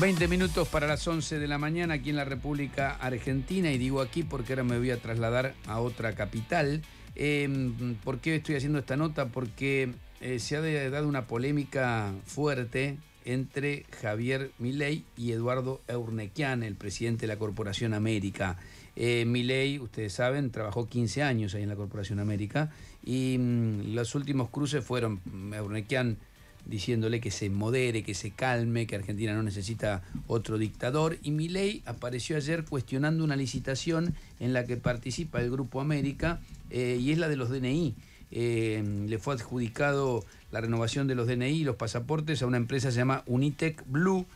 20 minutos para las 11 de la mañana aquí en la República Argentina y digo aquí porque ahora me voy a trasladar a otra capital. Em, ¿Por qué estoy haciendo esta nota? Porque eh, se ha dado una polémica fuerte entre Javier Milei y Eduardo Eurnequian, el presidente de la Corporación América. Eh, Milei, ustedes saben, trabajó 15 años ahí en la Corporación América y mm, los últimos cruces fueron Eurnequian diciéndole que se modere, que se calme, que Argentina no necesita otro dictador. Y Milei apareció ayer cuestionando una licitación en la que participa el Grupo América eh, y es la de los DNI. Eh, le fue adjudicado la renovación de los DNI y los pasaportes a una empresa llamada se llama Unitec Blue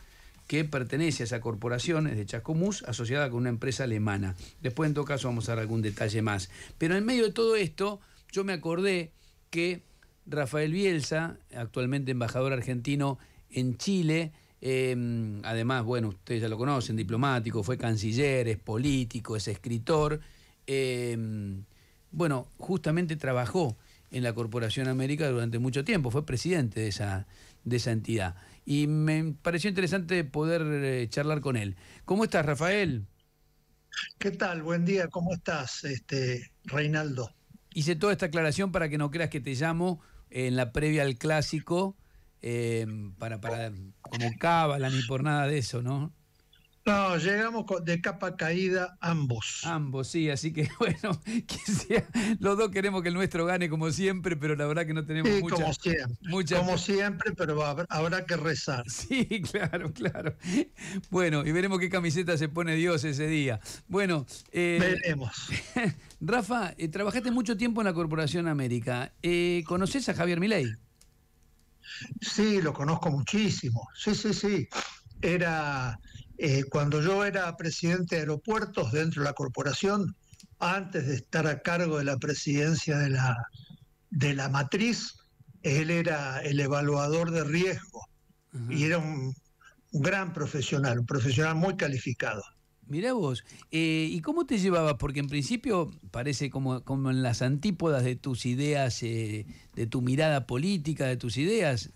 que pertenece a esa corporación, es de Chascomús, asociada con una empresa alemana. Después, en todo caso, vamos a dar algún detalle más. Pero en medio de todo esto, yo me acordé que Rafael Bielsa, actualmente embajador argentino en Chile. Em, además, bueno, ustedes ya lo conocen, diplomático, fue canciller, es político, es escritor. Em, bueno, justamente trabajó en la Corporación América durante mucho tiempo, fue presidente de esa, de esa entidad. Y me pareció interesante poder eh, charlar con él. ¿Cómo estás, Rafael? ¿Qué tal? Buen día, ¿cómo estás, este, Reinaldo? Hice toda esta aclaración para que no creas que te llamo en la previa al clásico, eh, para, para como cábala ni por nada de eso, ¿no? No, llegamos de capa caída ambos. Ambos, sí, así que bueno, los dos queremos que el nuestro gane como siempre, pero la verdad que no tenemos mucho mucha, como siempre, Como siempre, pero habrá, que rezar. Sí, claro, claro. Bueno, y veremos qué camiseta se pone Dios ese día. Bueno, eh, veremos. Rafa, eh, trabajaste mucho tiempo en la Corporación América. Eh, ¿Conoces a Javier Milei? Sí, lo conozco muchísimo. Sí, sí, sí. Era eh, cuando yo era presidente de aeropuertos dentro de la corporación, antes de estar a cargo de la presidencia de la, de la matriz, él era el evaluador de riesgo y era un, gran profesional, un profesional muy calificado. Mirá vos, eh, ¿y cómo te llevabas? Porque en principio parece como, como en las antípodas de tus ideas, eh, de tu mirada política, de tus ideas.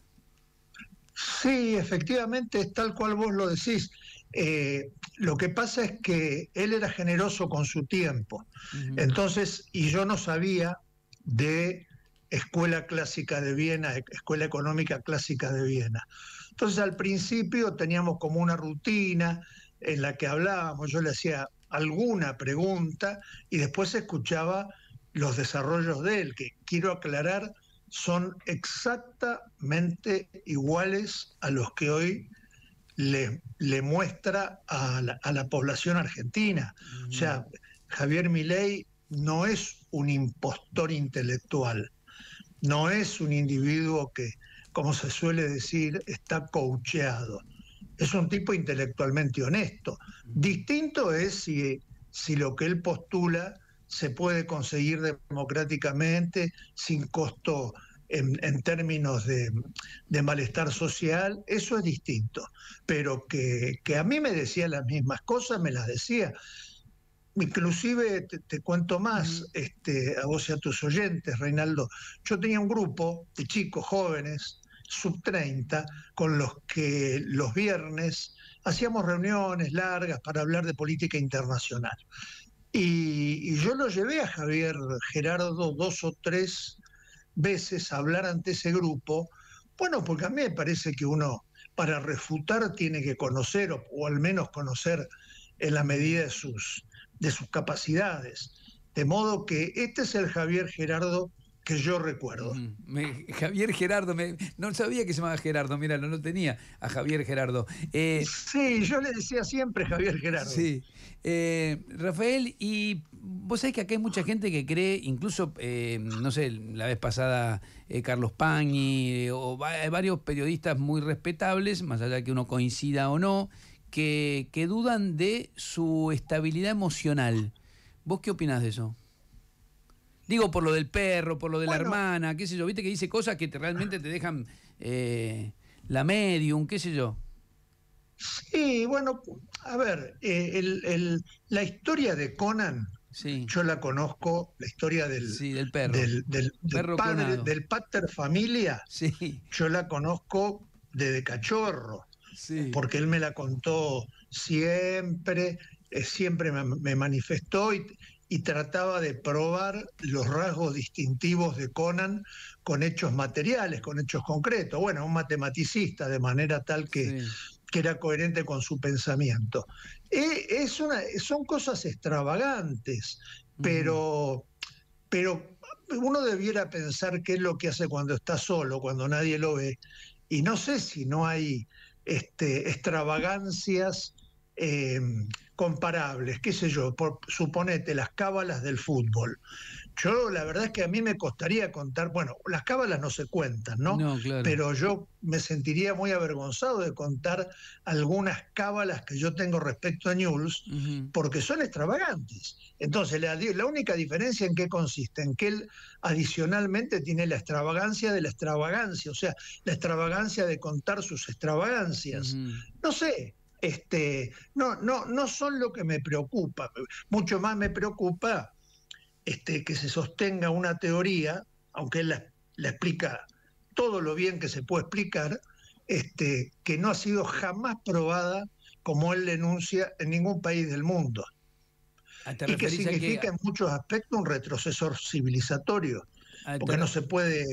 Sí, efectivamente es tal cual vos lo decís. Eh, lo que pasa es que él era generoso con su tiempo. Entonces, y yo no sabía de Escuela Clásica de Viena, e-, Escuela Económica Clásica de Viena. Entonces, al principio teníamos como una rutina en la que hablábamos, yo le hacía alguna pregunta y después escuchaba los desarrollos de él, que quiero aclarar, son exactamente iguales a los que hoy le, le muestra a la, población argentina. O sea, Javier Milei no es un impostor intelectual, no es un individuo que, como se suele decir, está coacheado. Es un tipo intelectualmente honesto. Distinto es si, si lo que él postula se puede conseguir democráticamente sin costo en, términos de, malestar social, eso es distinto. Pero que, a mí me decía las mismas cosas, me las decía. Inclusive te, cuento más este, a vos y a tus oyentes, Reinaldo. Yo tenía un grupo de chicos jóvenes, sub 30, con los que los viernes hacíamos reuniones largas para hablar de política internacional. Y, y, yo lo llevé a Javier Gerardo dos o tres veces hablar ante ese grupo, bueno, porque a mí me parece que uno para refutar tiene que conocer o, al menos conocer en la medida de sus, de sus capacidades. De modo que este es el Javier Gerardo que yo recuerdo. Mm, Javier Gerardo, no sabía que se llamaba Gerardo, mira, no, no tenía a Javier Gerardo. Eh, sí, yo le decía siempre Javier Gerardo. Sí. Eh, Rafael, y vos sabés que acá hay mucha gente que cree, incluso, eh, no sé, la vez pasada eh, Carlos Pañi, eh, o hay varios periodistas muy respetables, más allá que uno coincida o no, que, dudan de su estabilidad emocional. ¿Vos qué opinás de eso? Digo, por lo del perro, por lo de la hermana, qué sé yo, viste que dice cosas que te, realmente te dejan la medium, qué sé yo. Sí, bueno, a ver, la historia de Conan Sí. Yo la conozco, la historia del, del perro. Del, padre, del pater familia. Sí. Yo la conozco desde cachorro, porque él me la contó siempre, eh, siempre me, manifestó y, trataba de probar los rasgos distintivos de Conan con hechos materiales, con hechos concretos. Bueno, un matematicista de manera tal que que era coherente con su pensamiento. E, es una, son cosas extravagantes, pero, pero uno debiera pensar qué es lo que hace cuando está solo, cuando nadie lo ve. Y no sé si no hay este, extravagancias eh, comparables, qué sé yo, suponete las cábalas del fútbol. Yo la verdad es que a mí me costaría contar, bueno, las cábalas no se cuentan, ¿no? no claro. Pero yo me sentiría muy avergonzado de contar algunas cábalas que yo tengo respecto a News, porque son extravagantes. Entonces, la, única diferencia en qué consiste, en que él adicionalmente tiene la extravagancia de la extravagancia, o sea, la extravagancia de contar sus extravagancias. No sé, este, no, no, no son lo que me preocupa. Mucho más me preocupa este, que se sostenga una teoría, aunque él la, explica todo lo bien que se puede explicar, este, que no ha sido jamás probada como él denuncia en ningún país del mundo. Ah, y que significa en muchos aspectos un retroceso civilizatorio, ah, porque no se puede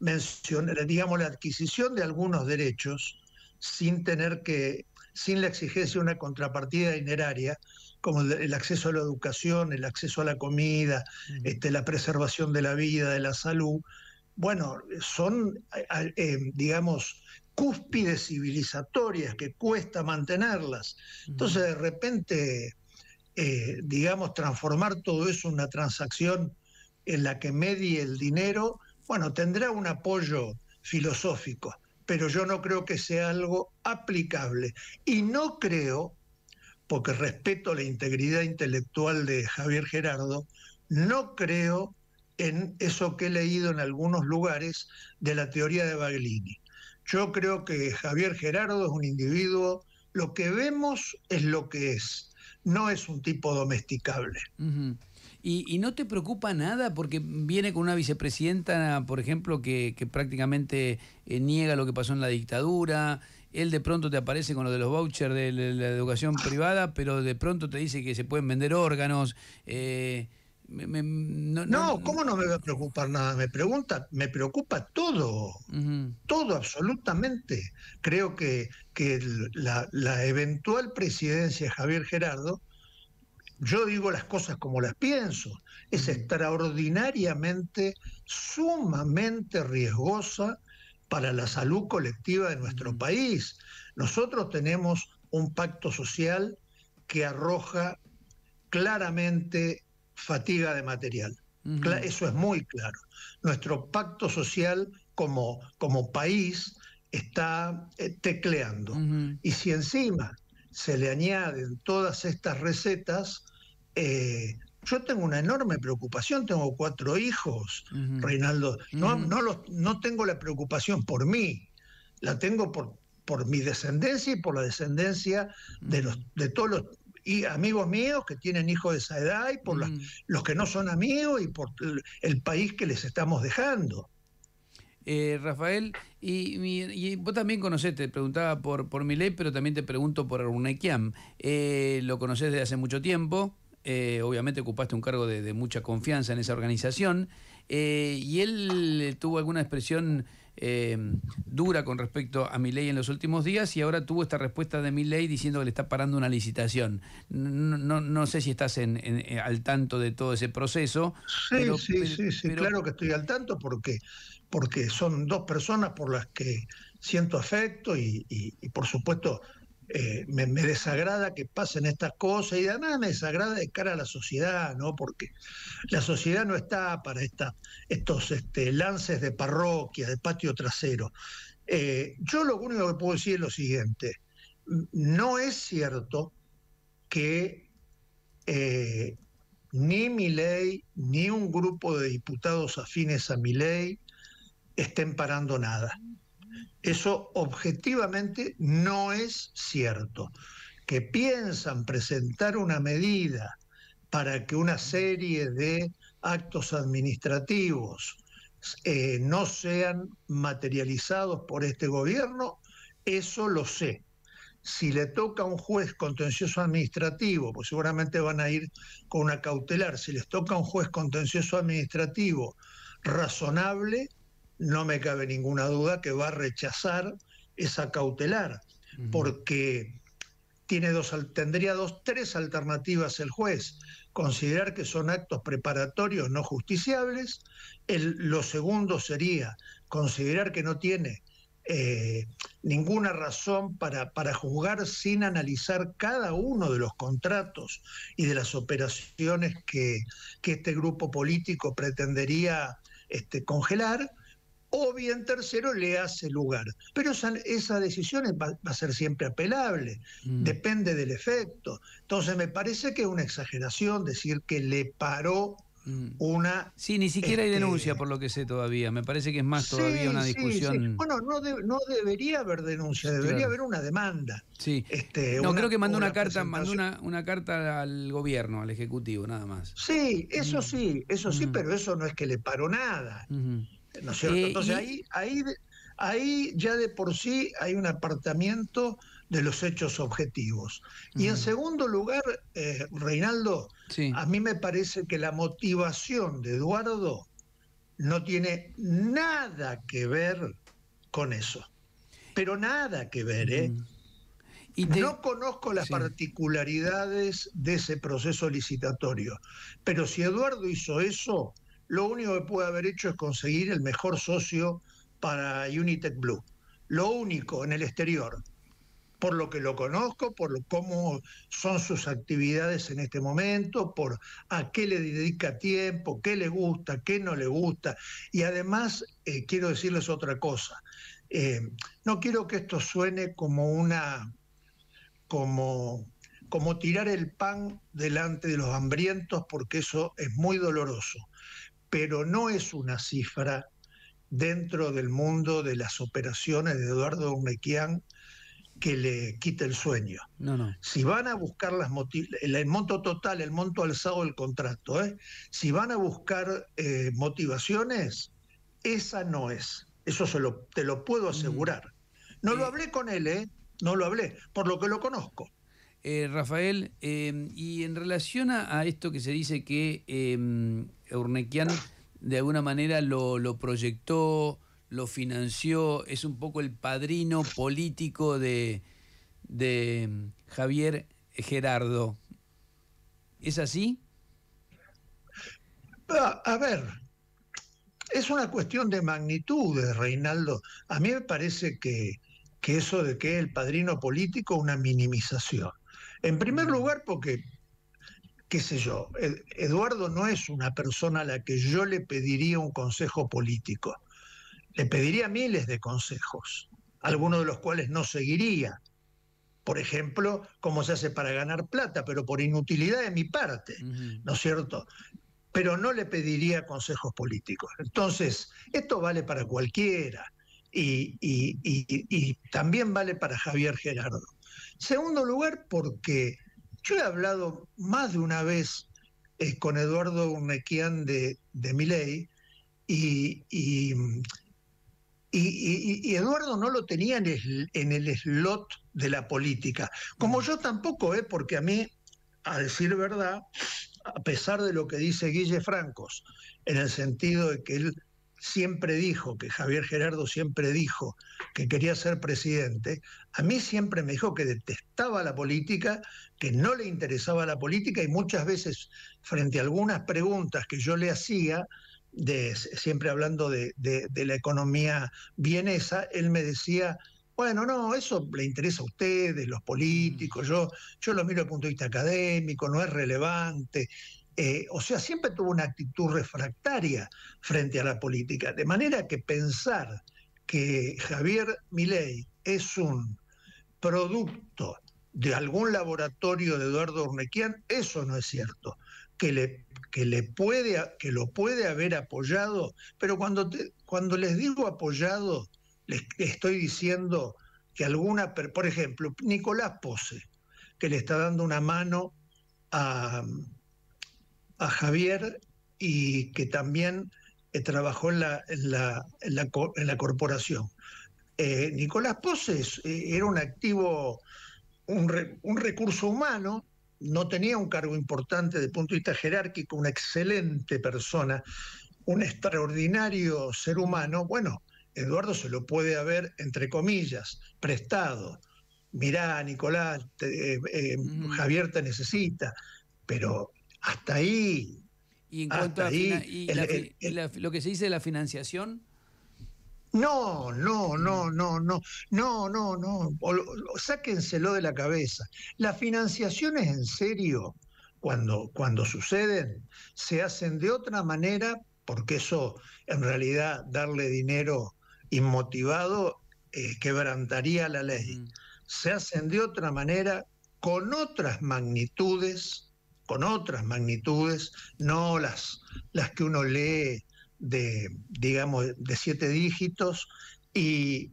mencionar, digamos, la adquisición de algunos derechos sin tener que sin la exigencia de una contrapartida dineraria, como el, acceso a la educación, el acceso a la comida, este, la preservación de la vida, de la salud, bueno, son, eh, digamos, cúspides civilizatorias que cuesta mantenerlas. Entonces, de repente, eh, digamos, transformar todo eso en una transacción en la que medie el dinero, bueno, tendrá un apoyo filosófico, pero yo no creo que sea algo aplicable. Y no creo, porque respeto la integridad intelectual de Javier Gerardo, no creo en eso que he leído en algunos lugares de la teoría de Baglini. Yo creo que Javier Gerardo es un individuo, lo que vemos es lo que es, no es un tipo domesticable. Y, no te preocupa nada porque viene con una vicepresidenta, por ejemplo, que, prácticamente eh, niega lo que pasó en la dictadura. Él de pronto te aparece con lo de los vouchers de la, educación privada, pero de pronto te dice que se pueden vender órganos. Eh, no, ¿cómo no me va a preocupar nada? Me pregunta, me preocupa todo, todo absolutamente. Creo que, la, eventual presidencia de Javier Gerardo yo digo las cosas como las pienso. Es extraordinariamente, sumamente riesgosa para la salud colectiva de nuestro país. Nosotros tenemos un pacto social que arroja claramente fatiga de material. Eso es muy claro. Nuestro pacto social como, como país está eh, tecleando. Y si encima se le añaden todas estas recetas, eh, yo tengo una enorme preocupación, tengo cuatro hijos, Reinaldo. No, no, los, no tengo la preocupación por mí, la tengo por, por mi descendencia y por la descendencia de, los, de todos los y amigos míos que tienen hijos de esa edad y por los que no son amigos y por el país que les estamos dejando. Eh, Rafael, y, vos también conocés, te preguntaba por, por Milei, pero también te pregunto por Arunekiam. Eh, lo conocés desde hace mucho tiempo. Eh, obviamente ocupaste un cargo de, mucha confianza en esa organización, eh, y él eh, tuvo alguna expresión dura con respecto a mi ley en los últimos días y ahora tuvo esta respuesta de mi ley diciendo que le está parando una licitación. No, sé si estás al tanto de todo ese proceso. Sí, sí, sí, sí, claro que estoy al tanto porque, porque son dos personas por las que siento afecto y por supuesto eh, me, desagrada que pasen estas cosas y además me desagrada de cara a la sociedad, ¿no? Porque la sociedad no está para estos este, lances de parroquia, de patio trasero. Eh, yo lo único que puedo decir es lo siguiente, no es cierto que eh, ni mi ley, ni un grupo de diputados afines a mi ley, estén parando nada. Eso objetivamente no es cierto. Que piensan presentar una medida para que una serie de actos administrativos eh, no sean materializados por este gobierno, eso lo sé. Si le toca a un juez contencioso administrativo, pues seguramente van a ir con una cautelar, si les toca a un juez contencioso administrativo razonable, no me cabe ninguna duda que va a rechazar esa cautelar, porque tiene dos, tendría dos, tres alternativas el juez. Considerar que son actos preparatorios no justiciables. lo segundo sería considerar que no tiene eh, ninguna razón para, para juzgar sin analizar cada uno de los contratos y de las operaciones que, que este grupo político pretendería este, congelar o bien tercero le hace lugar. Pero esa, decisión va, a ser siempre apelable, mm. depende del efecto. Entonces me parece que es una exageración decir que le paró mm. una... Sí, ni siquiera hay este, denuncia por lo que sé todavía. Me parece que es más todavía una discusión. Bueno, no, no, debería haber denuncia, debería haber una demanda. Sí. Este, no, creo que mandó una, carta, mandó una, una, carta al gobierno, al Ejecutivo, nada más. Sí, eso mm. sí, eso sí, pero eso no es que le paró nada. ¿No es eh, Entonces ahí, ahí, ahí ya de por sí hay un apartamiento de los hechos objetivos. Y en segundo lugar, eh, Reinaldo, a mí me parece que la motivación de Eduardo no tiene nada que ver con eso. Pero nada que ver, ¿eh? No conozco las particularidades de ese proceso licitatorio, pero si Eduardo hizo eso, lo único que pude haber hecho es conseguir el mejor socio para Unitec Blue. Lo único en el exterior, por lo que lo conozco, por lo, cómo son sus actividades en este momento, por a qué le dedica tiempo, qué le gusta, qué no le gusta. Y además, eh, quiero decirles otra cosa. Eh, no quiero que esto suene como una. como como tirar el pan delante de los hambrientos, porque eso es muy doloroso pero no es una cifra dentro del mundo de las operaciones de Eduardo Mequián que le quite el sueño. No, no. Si van a buscar las el monto total, el monto alzado del contrato, ¿eh? si van a buscar eh, motivaciones, esa no es. Eso se te lo puedo mm. asegurar. No lo hablé con él, ¿eh? no lo hablé, por lo que lo conozco. Eh, Rafael, em, y en relación a, esto que se dice que eh, Urnequian de alguna manera lo, proyectó, lo financió, es un poco el padrino político de, em, Javier Gerardo. ¿Es así? Ah, a ver, es una cuestión de magnitudes, eh, Reinaldo. A mí me parece que, que eso de que es el padrino político una minimización. En primer lugar, porque, qué sé yo, Eduardo no es una persona a la que yo le pediría un consejo político. Le pediría miles de consejos, algunos de los cuales no seguiría. Por ejemplo, cómo se hace para ganar plata, pero por inutilidad de mi parte, ¿no es cierto? Pero no le pediría consejos políticos. Entonces, esto vale para cualquiera. y, también vale para Javier Gerardo. Segundo lugar, porque yo he hablado más de una vez eh, con Eduardo Urnequian de, de Miley y, y, Eduardo no lo tenía en el, en slot de la política. Como mm. yo tampoco, eh, porque a mí, a decir verdad, a pesar de lo que dice Guille Francos, en el sentido de que él siempre dijo, que Javier Gerardo siempre dijo que quería ser presidente, a mí siempre me dijo que detestaba la política, que no le interesaba la política y muchas veces frente a algunas preguntas que yo le hacía, de, siempre hablando de, la economía vienesa, él me decía, bueno, no, eso le interesa a ustedes, los políticos, yo, yo lo miro desde el punto de vista académico, no es relevante. Eh, o sea, siempre tuvo una actitud refractaria frente a la política. De manera que pensar que Javier Milei es un producto de algún laboratorio de Eduardo Urnequian, eso no es cierto. Que, le, que, le puede, que lo puede haber apoyado, pero cuando, cuando les digo apoyado, les estoy diciendo que alguna, por ejemplo, Nicolás Pose, que le está dando una mano a, a Javier y que también eh, trabajó en la, en la, corporación. Eh, Nicolás Poses eh, era un activo, un, recurso humano, no tenía un cargo importante desde el punto de vista jerárquico, una excelente persona, un extraordinario ser humano. Bueno, Eduardo se lo puede haber, entre comillas, prestado. Mirá, Nicolás, mm. Javier te necesita, pero hasta ahí. Y lo que se dice de la financiación. No, no, no, no, no, no, no, no. sáquenselo de la cabeza. Las financiaciones en serio, cuando, cuando suceden, se hacen de otra manera, porque eso en realidad darle dinero inmotivado eh, quebrantaría la ley. Se hacen de otra manera, con otras magnitudes, con otras magnitudes, no las, las que uno lee de, digamos, de siete dígitos y,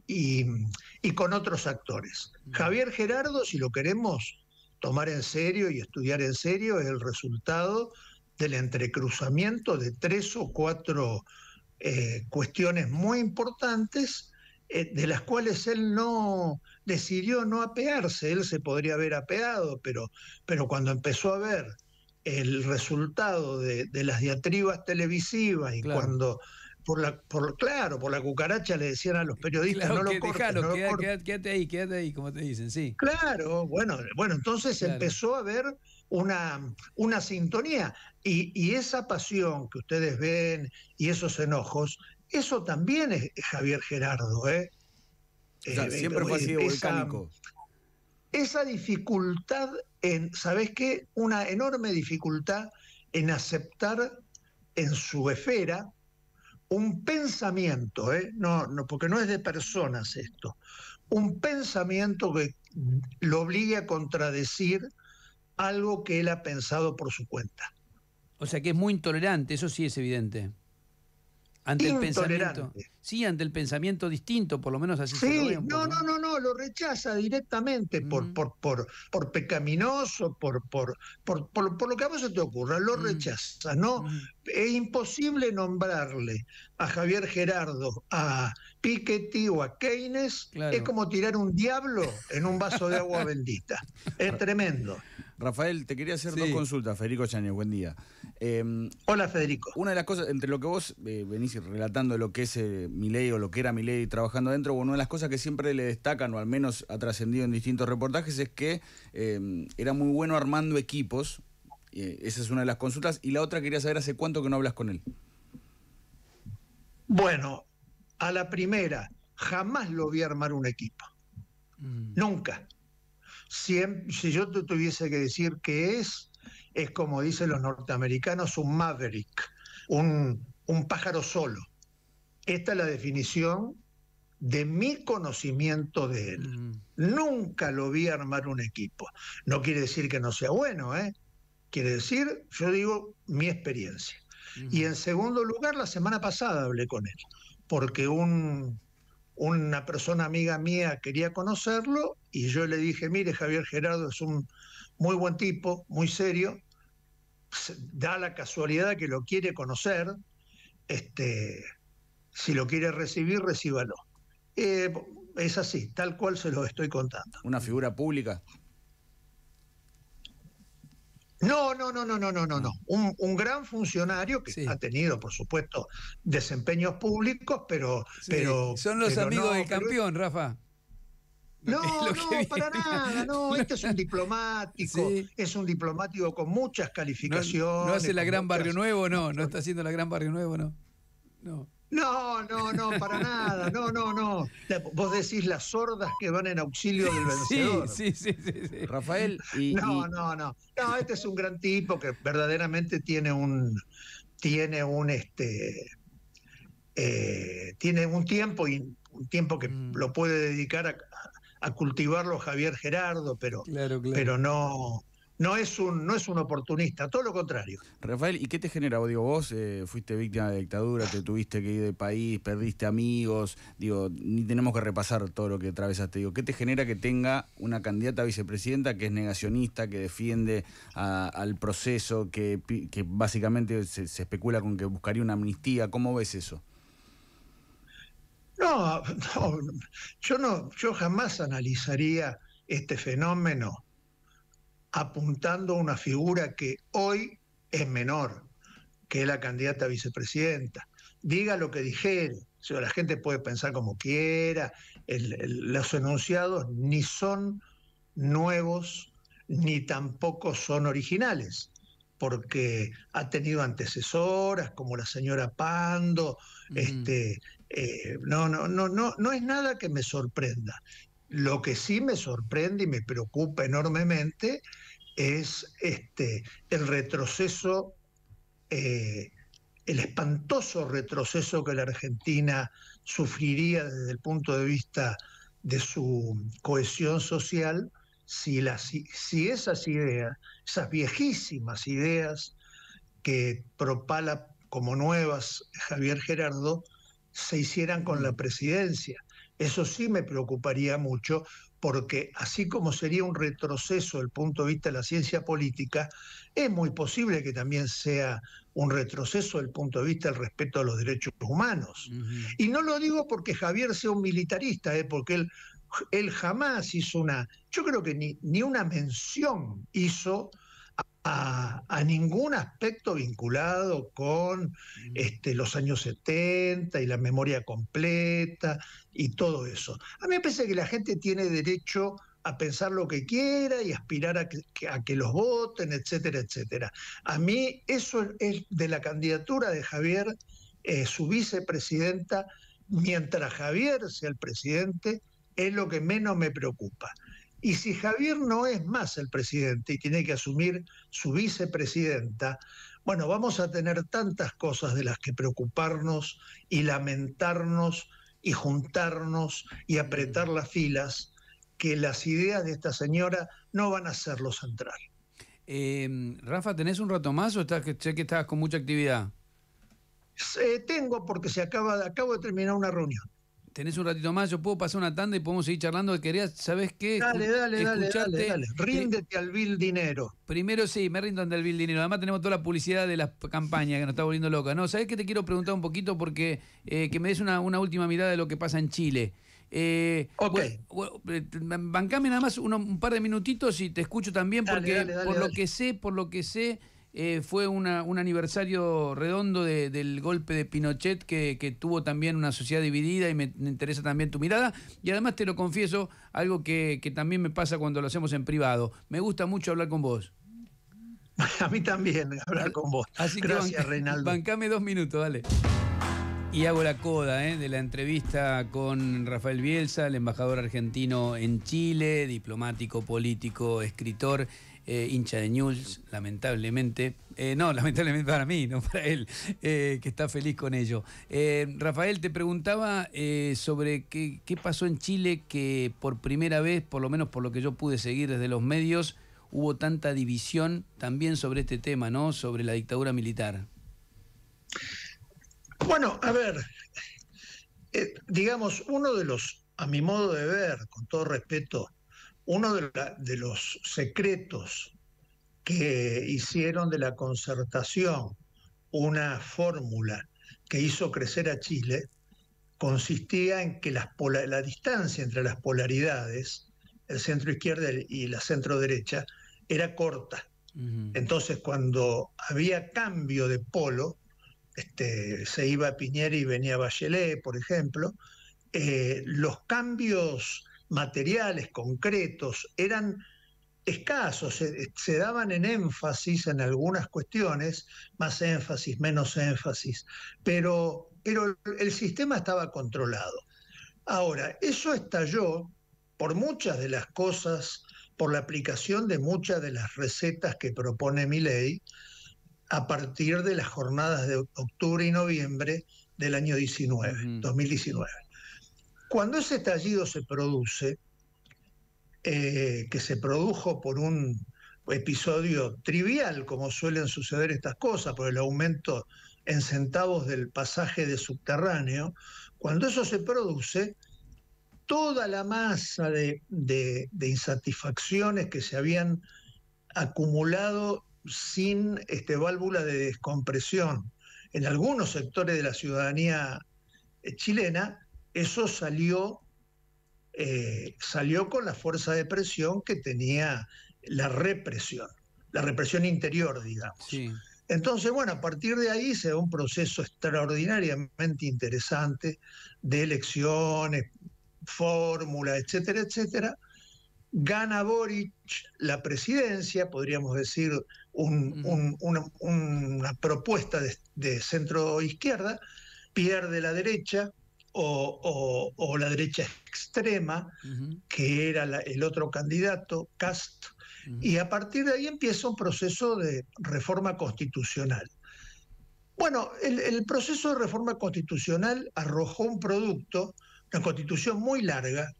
con otros actores. Javier Gerardo, si lo queremos tomar en serio y estudiar en serio, es el resultado del entrecruzamiento de tres o cuatro eh, cuestiones muy importantes eh, de las cuales él no, decidió no apearse, él se podría haber apeado, pero, pero cuando empezó a ver el resultado de, las diatribas televisivas y cuando por la, por, claro, por la cucaracha le decían a los periodistas, no, lo cortes, no lo quédate ahí, quédate ahí, como te dicen, sí. Claro, bueno, bueno, entonces empezó a ver una, una sintonía. Y, y, esa pasión que ustedes ven y esos enojos, eso también es Javier Gerardo, ¿eh? Eh, siempre fue Esa, esa dificultad, en, ¿sabes qué? Una enorme dificultad en aceptar en su esfera un pensamiento, ¿eh? no, no, porque no es de personas esto, un pensamiento que lo obligue a contradecir algo que él ha pensado por su cuenta. O sea que es muy intolerante, eso sí es evidente ante el pensamiento, sí, ante el pensamiento distinto, por lo menos así se lo no, no, no, no, lo rechaza directamente por, por, por, por pecaminoso, por, por, por, por, lo que a vos se te ocurra, lo rechaza, ¿no? Es imposible nombrarle a Javier Gerardo, a Piketty o a Keynes, es como tirar un diablo en un vaso de agua bendita. Es tremendo. Rafael, te quería hacer dos consultas, Federico Chañez, buen día. Em, Hola Federico. Una de las cosas, entre lo que vos eh, venís relatando de lo que es mi eh, Milei o lo que era Milei trabajando adentro, una de las cosas que siempre le destacan, o al menos ha trascendido en distintos reportajes, es que em, era muy bueno armando equipos. Eh, esa es una de las consultas. Y la otra quería saber hace cuánto que no hablas con él. Bueno, a la primera, jamás lo vi armar un equipo. Mm. Nunca. Si, si yo te tuviese que decir qué es, es como dicen los norteamericanos, un maverick, un, un pájaro solo. Esta es la definición de mi conocimiento de él. Mm. Nunca lo vi armar un equipo. No quiere decir que no sea bueno, ¿eh? Quiere decir, yo digo, mi experiencia. Y en segundo lugar, la semana pasada hablé con él, porque un, una persona amiga mía quería conocerlo y yo le dije, mire, Javier Gerardo es un muy buen tipo, muy serio, pues, da la casualidad que lo quiere conocer, este, si lo quiere recibir, recíbalo. Eh, es así, tal cual se lo estoy contando. ¿Una figura pública? No, no, no, no, no, no, no, no. Un, un gran funcionario que ha tenido, por supuesto, desempeños públicos, pero... pero Son los amigos del campeón, Rafa. No, no, para nada, no, este es un diplomático, es un diplomático con muchas calificaciones. No, hace la gran Barrio Nuevo, no, no está haciendo la gran Barrio Nuevo, no. No. No, no, para nada, no, no, no. Vos decís las sordas que van en auxilio del vencedor. Sí, sí, sí, sí, Rafael. no, no, no. No, este es un gran tipo que verdaderamente tiene un, tiene un, este, eh, tiene un tiempo y un tiempo que mm. lo puede dedicar a, a cultivarlo Javier Gerardo, pero, pero no, no es un no es un oportunista, todo lo contrario. Rafael, ¿y qué te genera? Digo, vos eh, fuiste víctima de dictadura, te tuviste que ir de país, perdiste amigos, digo, ni tenemos que repasar todo lo que atravesaste. Digo, ¿qué te genera que tenga una candidata a vicepresidenta que es negacionista, que defiende al proceso, que, básicamente se, especula con que buscaría una amnistía? ¿Cómo ves eso? No, yo no, yo jamás analizaría este fenómeno apuntando a una figura que hoy es menor, que la candidata a vicepresidenta. Diga lo que dijera, la gente puede pensar como quiera, los enunciados ni son nuevos ni tampoco son originales, porque ha tenido antecesoras como la señora Pando, este, no, no, no, no, no es nada que me sorprenda. Lo que sí me sorprende y me preocupa enormemente es este, el retroceso, el espantoso retroceso que la Argentina sufriría desde el punto de vista de su cohesión social si, si esas ideas, esas viejísimas ideas que propala como nuevas Javier Gerardo, se hicieran con la presidencia. Eso sí me preocuparía mucho porque así como sería un retroceso desde el punto de vista de la ciencia política, es muy posible que también sea un retroceso desde el punto de vista del respeto a los derechos humanos. Y no lo digo porque Javier sea un militarista, ¿eh? porque él, él jamás hizo una, yo creo que ni, ni una mención hizo a, ningún aspecto vinculado con mm. este, los años 70 y la memoria completa y todo eso. A mí me parece que la gente tiene derecho a pensar lo que quiera y aspirar a que, los voten, etcétera, etcétera. A mí eso es de la candidatura de Javier, eh, su vicepresidenta, mientras Javier sea el presidente, es lo que menos me preocupa. Y si Javier no es más el presidente y tiene que asumir su vicepresidenta, bueno, vamos a tener tantas cosas de las que preocuparnos y lamentarnos y juntarnos y apretar las filas que las ideas de esta señora no van a ser lo central. Em, Rafa, ¿tenés un rato más o estás, sé que estás con mucha actividad? Eh, tengo porque se acaba, acabo de terminar una reunión tenés un ratito más, yo puedo pasar una tanda y podemos seguir charlando. Querías, ¿sabés qué? Dale, dale, dale, eh, Ríndete al Bill dinero. Primero sí, me rindo ante el Bill dinero. Además tenemos toda la publicidad de la campaña, que nos está volviendo loca. No, ¿sabés qué te quiero preguntar un poquito? Porque eh, que me des una, última mirada de lo que pasa en Chile. Eh, ok. bancame nada más un par de minutitos y te escucho también, porque por lo que sé, por lo que sé. Eh, fue un aniversario redondo del golpe de Pinochet que, tuvo también una sociedad dividida y me, interesa también tu mirada. Y además te lo confieso, algo que, también me pasa cuando lo hacemos en privado. Me gusta mucho hablar con vos. A mí también, hablar con vos. Gracias, que Bancame dos minutos, dale. Y hago la coda eh, de la entrevista con Rafael Bielsa, el embajador argentino en Chile, diplomático, político, escritor. Eh, hincha de news lamentablemente. Eh, no, lamentablemente para mí, no para él, eh, que está feliz con ello. Rafael, te preguntaba sobre qué, pasó en Chile que por primera vez, por lo menos por lo que yo pude seguir desde los medios, hubo tanta división también sobre este tema, ¿no? Sobre la dictadura militar. Bueno, a ver, digamos, uno de los, a mi modo de ver, con todo respeto, uno de, los secretos que hicieron de la concertación una fórmula que hizo crecer a Chile consistía en que la distancia entre las polaridades, el centro izquierda y la centro derecha, era corta. Entonces, cuando había cambio de polo, este, se iba a Piñera y venía Bachelet, por ejemplo, eh, los cambios materiales concretos, eran escasos, se, daban en énfasis en algunas cuestiones, más énfasis, menos énfasis, pero, pero el sistema estaba controlado. Ahora, eso estalló por muchas de las cosas, por la aplicación de muchas de las recetas que propone mi ley a partir de las jornadas de octubre y noviembre del año 19, 2019. Cuando ese estallido se produce, eh, que se produjo por un episodio trivial, como suelen suceder estas cosas, por el aumento en centavos del pasaje de subterráneo, cuando eso se produce, toda la masa de, insatisfacciones que se habían acumulado sin este, válvula de descompresión en algunos sectores de la ciudadanía eh, chilena, eso salió, eh, salió con la fuerza de presión que tenía la represión, la represión interior, digamos. Entonces, bueno, a partir de ahí se da un proceso extraordinariamente interesante de elecciones, fórmula, etcétera, etcétera. Gana Boric la presidencia, podríamos decir una, propuesta de, de centro izquierda, pierde la derecha, o, la derecha extrema, que era el otro candidato, Cast, y a partir de ahí empieza un proceso de reforma constitucional. Bueno, el, el, proceso de reforma constitucional arrojó un producto, una constitución muy larga,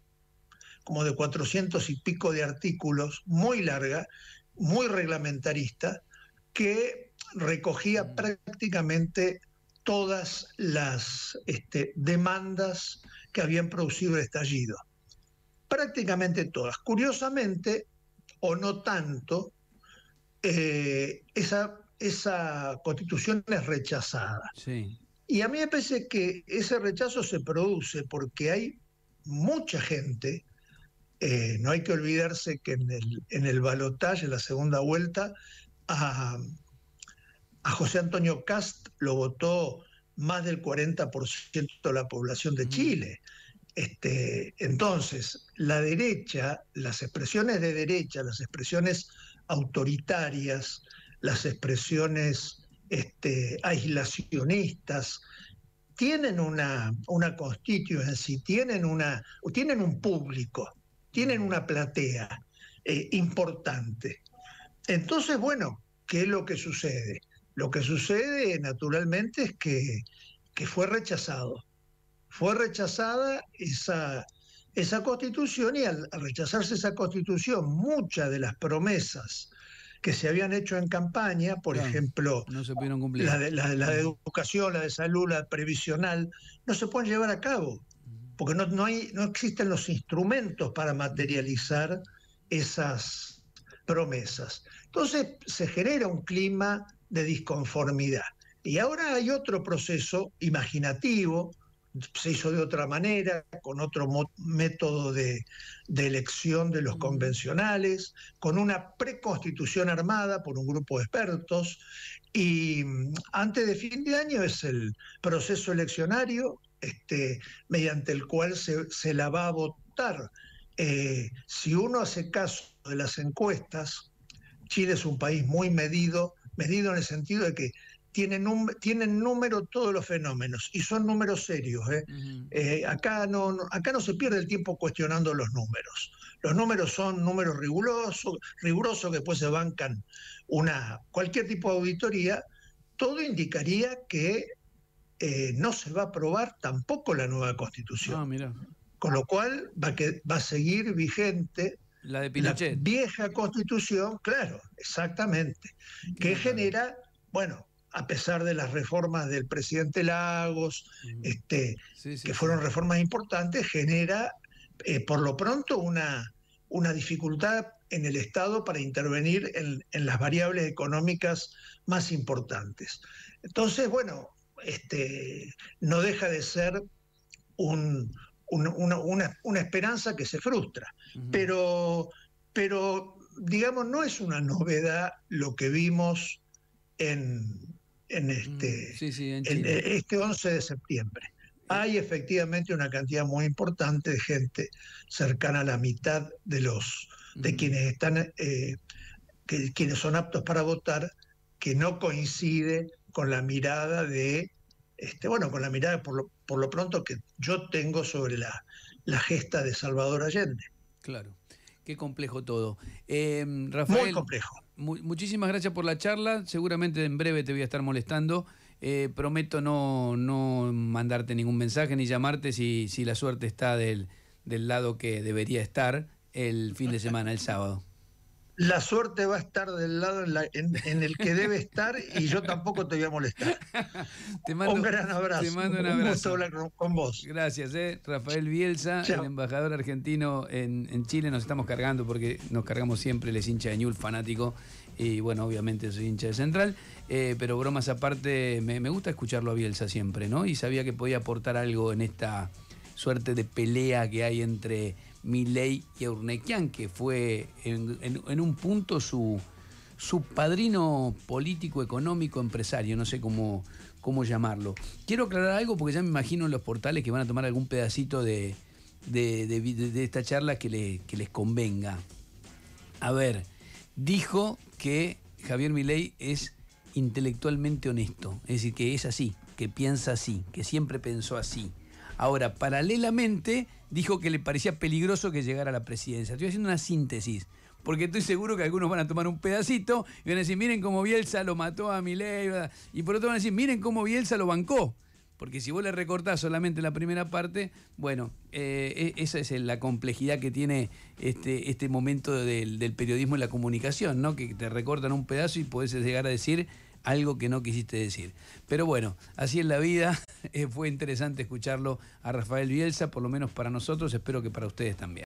como de 400 y pico de artículos, muy larga, muy reglamentarista, que recogía mm. prácticamente todas las este, demandas que habían producido el estallido. Prácticamente todas. Curiosamente, o no tanto, eh, esa, esa constitución es rechazada. Y a mí me parece que ese rechazo se produce porque hay mucha gente, eh, no hay que olvidarse que en el, en el balotaje, en la segunda vuelta, a, a José Antonio Cast lo votó más del 40% de la población de mm. Chile. Este, entonces, la derecha, las expresiones de derecha, las expresiones autoritarias, las expresiones este, aislacionistas, tienen una, una constituency, tienen, una, tienen un público, tienen mm. una platea eh, importante. Entonces, bueno, ¿qué es lo que sucede? Lo que sucede naturalmente es que, que fue rechazado. Fue rechazada esa, esa constitución y al, rechazarse esa constitución, muchas de las promesas que se habían hecho en campaña, por ejemplo, no se La, de, la, mm. educación, la de salud, la previsional, no se pueden llevar a cabo, porque no, hay, no existen los instrumentos para materializar esas promesas. Entonces se genera un clima de disconformidad. Y ahora hay otro proceso imaginativo, se hizo de otra manera, con otro método de, elección de los convencionales, con una preconstitución armada por un grupo de expertos. Y mm, antes de fin de año es el proceso eleccionario este, mediante el cual se, la va a votar. Eh, si uno hace caso de las encuestas, Chile es un país muy medido medido en el sentido de que tienen, tienen número todos los fenómenos y son números serios. ¿eh? Eh, acá, no, acá no se pierde el tiempo cuestionando los números. Los números son números rigurosos, rigurosos que después se bancan una, cualquier tipo de auditoría. Todo indicaría que eh, no se va a aprobar tampoco la nueva constitución. Ah, Con lo cual va, va a seguir vigente la de Pinochet. vieja constitución, claro, exactamente. Que genera, bueno, a pesar de las reformas del presidente Lagos, este, que fueron reformas importantes, genera eh, por lo pronto una, una dificultad en el Estado para intervenir en, las variables económicas más importantes. Entonces, bueno, este, no deja de ser un, una, una, esperanza que se frustra. Pero, pero, digamos, no es una novedad lo que vimos en, mm, este, 11 este de septiembre. Hay efectivamente una cantidad muy importante de gente cercana a la mitad de los de quienes están eh, que, quienes son aptos para votar que no coincide con la mirada de este, bueno, con la mirada por lo, por lo pronto que yo tengo sobre la, gesta de Salvador Allende. Claro, qué complejo todo. Eh, Rafael, muy complejo. muchísimas gracias por la charla, seguramente en breve te voy a estar molestando. Eh, prometo no, no mandarte ningún mensaje ni llamarte si, si la suerte está del, del lado que debería estar el fin de semana, el sábado la suerte va a estar del lado en, el que debe estar y yo tampoco te voy a molestar. un gran abrazo. Te mando un abrazo. gusto hablar con, vos. Gracias, eh. Rafael Bielsa, el embajador argentino en, Chile. Nos estamos cargando porque nos cargamos siempre, les hincha de Ñul, fanático. Y bueno, obviamente soy hincha de Central. Eh, pero bromas aparte, me, me gusta escucharlo a Bielsa siempre, ¿no? Y sabía que podía aportar algo en esta suerte de pelea que hay entre Milei y que fue en, un punto su, su padrino político, económico, empresario, no sé cómo, cómo llamarlo. Quiero aclarar algo porque ya me imagino en los portales que van a tomar algún pedacito de, esta charla que, que les convenga. A ver, dijo que Javier Milei es intelectualmente honesto, es decir, que es así, que piensa así, que siempre pensó así. Ahora, paralelamente, dijo que le parecía peligroso que llegara a la presidencia. Estoy haciendo una síntesis, porque estoy seguro que algunos van a tomar un pedacito y van a decir, miren cómo Bielsa lo mató a Milei, y por otro van a decir, miren cómo Bielsa lo bancó. Porque si vos le recortás solamente la primera parte, bueno, eh, e-, esa es la complejidad que tiene este, este momento del, periodismo y la comunicación, ¿no? Que te recortan un pedazo y podés llegar a decir algo que no quisiste decir. Pero bueno, así es la vida, fue interesante escucharlo a Rafael Bielsa, por lo menos para nosotros, espero que para ustedes también.